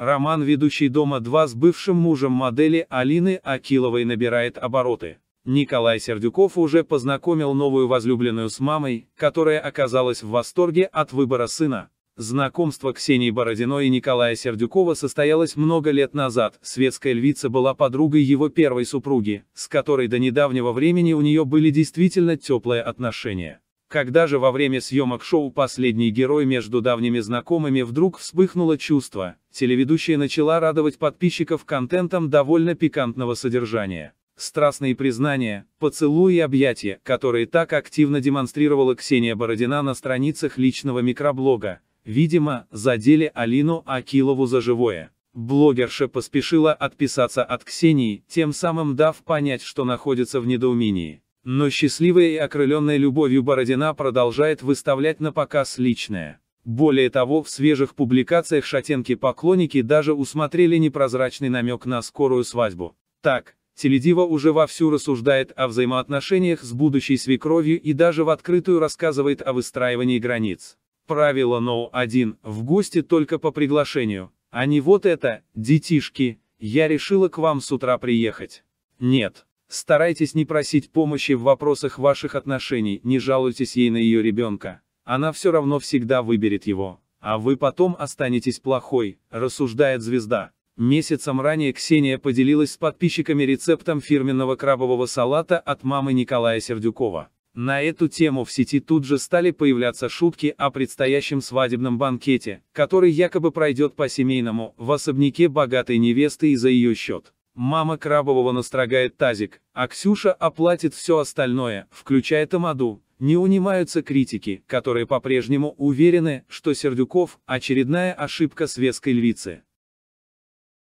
Роман «Ведущий дома-2» с бывшим мужем модели Алины Акиловой набирает обороты. Николай Сердюков уже познакомил новую возлюбленную с мамой, которая оказалась в восторге от выбора сына. Знакомство Ксении Бородиной и Николая Сердюкова состоялось много лет назад, светская львица была подругой его первой супруги, с которой до недавнего времени у нее были действительно теплые отношения. Когда же во время съемок шоу «Последний герой» между давними знакомыми вдруг вспыхнуло чувство, телеведущая начала радовать подписчиков контентом довольно пикантного содержания. Страстные признания, поцелуи и объятия, которые так активно демонстрировала Ксения Бородина на страницах личного микроблога, видимо, задели Алину Акилову за живое. Блогерша поспешила отписаться от Ксении, тем самым дав понять, что находится в недоумении. Но счастливая и окрыленная любовью Бородина продолжает выставлять на показ личное. Более того, в свежих публикациях шатенки-поклонники даже усмотрели непрозрачный намек на скорую свадьбу. Так, Теледива уже вовсю рассуждает о взаимоотношениях с будущей свекровью и даже в открытую рассказывает о выстраивании границ. Правило No 1 – в гости только по приглашению, а не вот это, детишки, я решила к вам с утра приехать. Нет. Старайтесь не просить помощи в вопросах ваших отношений, не жалуйтесь ей на ее ребенка. Она все равно всегда выберет его. А вы потом останетесь плохой, рассуждает звезда. Месяцем ранее Ксения поделилась с подписчиками рецептом фирменного крабового салата от мамы Николая Сердюкова. На эту тему в сети тут же стали появляться шутки о предстоящем свадебном банкете, который якобы пройдет по-семейному, в особняке богатой невесты и за ее счет. Мама Крабового настрогает тазик, а Ксюша оплатит все остальное, включая Тамаду. Не унимаются критики, которые по-прежнему уверены, что Сердюков – очередная ошибка светской львицы.